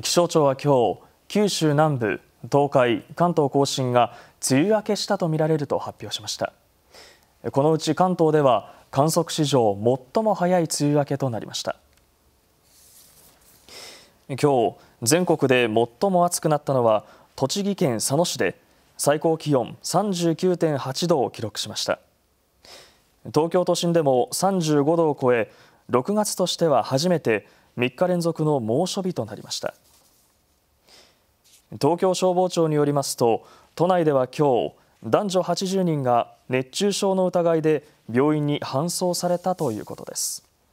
気象庁は今日九州南部、東海、関東甲信が梅雨明けしたとみられると発表しましたこのうち関東では観測史上最も早い梅雨明けとなりました今日全国で最も暑くなったのは栃木県佐野市で最高気温39.8度を記録しました東京都心でも35度を超え6月としては初めて3日連続の猛暑日となりました東京消防庁によりますと都内では今日男女80人が熱中症の疑いで病院に搬送されたということです